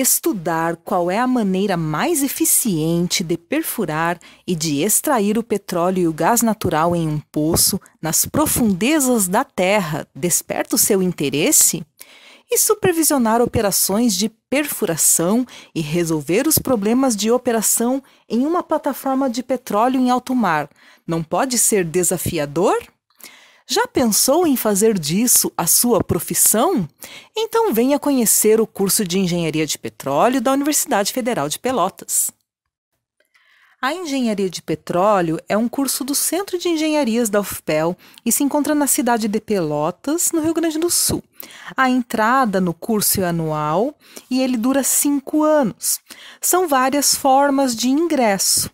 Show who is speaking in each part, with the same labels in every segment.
Speaker 1: estudar qual é a maneira mais eficiente de perfurar e de extrair o petróleo e o gás natural em um poço nas profundezas da terra desperta o seu interesse? E supervisionar operações de perfuração e resolver os problemas de operação em uma plataforma de petróleo em alto mar não pode ser desafiador? Já pensou em fazer disso a sua profissão? Então venha conhecer o curso de Engenharia de Petróleo da Universidade Federal de Pelotas. A Engenharia de Petróleo é um curso do Centro de Engenharias da UFPEL e se encontra na cidade de Pelotas, no Rio Grande do Sul. A entrada no curso é anual e ele dura cinco anos. São várias formas de ingresso.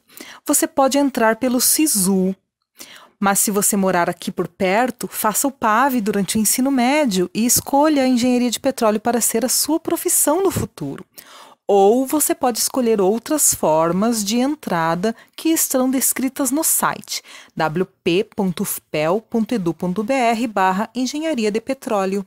Speaker 1: Você pode entrar pelo SISU, mas se você morar aqui por perto, faça o PAV durante o ensino médio e escolha a engenharia de petróleo para ser a sua profissão no futuro. Ou você pode escolher outras formas de entrada que estão descritas no site wp.fpel.edu.br barra engenharia de petróleo.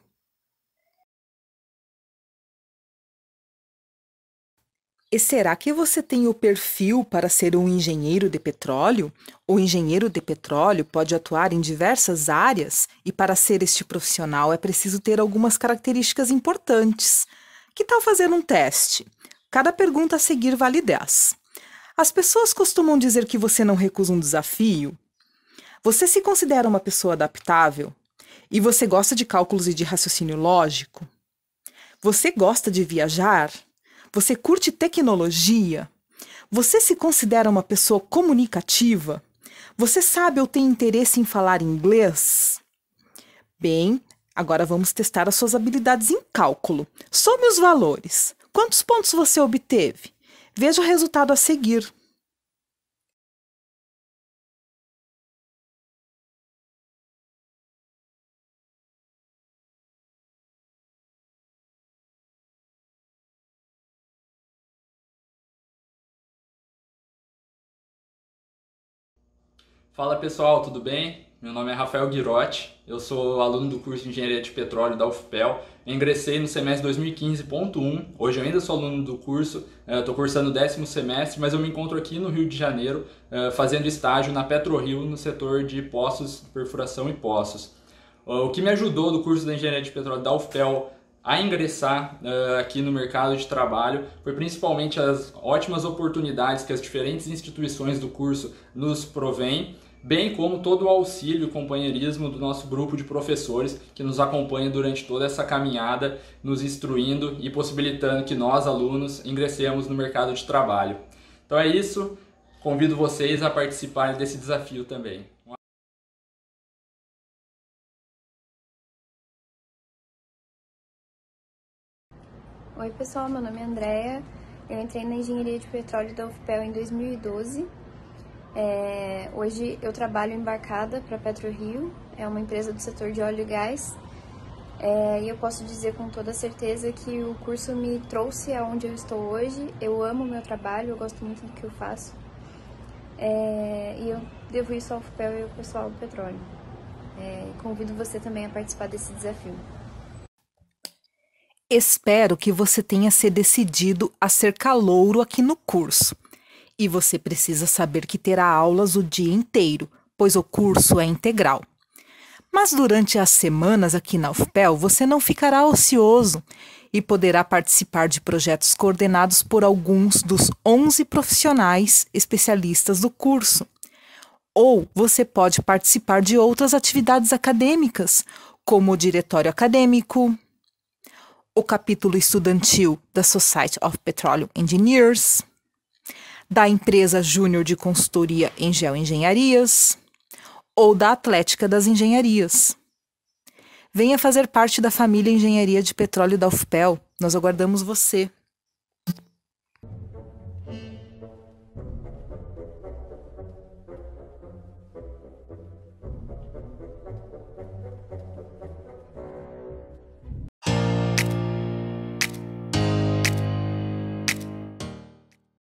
Speaker 1: E será que você tem o perfil para ser um engenheiro de petróleo? O engenheiro de petróleo pode atuar em diversas áreas e, para ser este profissional, é preciso ter algumas características importantes. Que tal fazer um teste? Cada pergunta a seguir vale 10. As pessoas costumam dizer que você não recusa um desafio. Você se considera uma pessoa adaptável? E você gosta de cálculos e de raciocínio lógico? Você gosta de viajar? Você curte tecnologia? Você se considera uma pessoa comunicativa? Você sabe ou tem interesse em falar inglês? Bem, agora vamos testar as suas habilidades em cálculo. Some os valores. Quantos pontos você obteve? Veja o resultado a seguir.
Speaker 2: Fala pessoal, tudo bem? Meu nome é Rafael Guirotti, eu sou aluno do curso de Engenharia de Petróleo da UFPEL. Eu ingressei no semestre 2015.1, hoje eu ainda sou aluno do curso, é, estou cursando o décimo semestre, mas eu me encontro aqui no Rio de Janeiro é, fazendo estágio na PetroRio no setor de poços, perfuração e poços. O que me ajudou do curso de Engenharia de Petróleo da UFPEL a ingressar uh, aqui no mercado de trabalho foi principalmente as ótimas oportunidades que as diferentes instituições do curso nos provêm bem como todo o auxílio e companheirismo do nosso grupo de professores que nos acompanha durante toda essa caminhada, nos instruindo e possibilitando que nós, alunos, ingressemos no mercado de trabalho. Então é isso, convido vocês a participarem desse desafio também.
Speaker 3: Oi pessoal, meu nome é Andréa, eu entrei na Engenharia de Petróleo da UFPEL em 2012 é, hoje eu trabalho embarcada para PetroRio, é uma empresa do setor de óleo e gás, é, e eu posso dizer com toda certeza que o curso me trouxe aonde eu estou hoje. Eu amo o meu trabalho, eu gosto muito do que eu faço. É, e eu devo isso ao FUPEL e ao pessoal do petróleo. É, convido você também a participar desse desafio.
Speaker 1: Espero que você tenha se decidido a ser calouro aqui no curso. E você precisa saber que terá aulas o dia inteiro, pois o curso é integral. Mas durante as semanas aqui na UFPEL, você não ficará ocioso e poderá participar de projetos coordenados por alguns dos 11 profissionais especialistas do curso. Ou você pode participar de outras atividades acadêmicas, como o diretório acadêmico, o capítulo estudantil da Society of Petroleum Engineers, da empresa Júnior de Consultoria em Geoengenharias ou da Atlética das Engenharias. Venha fazer parte da família Engenharia de Petróleo da UFPEL. Nós aguardamos você.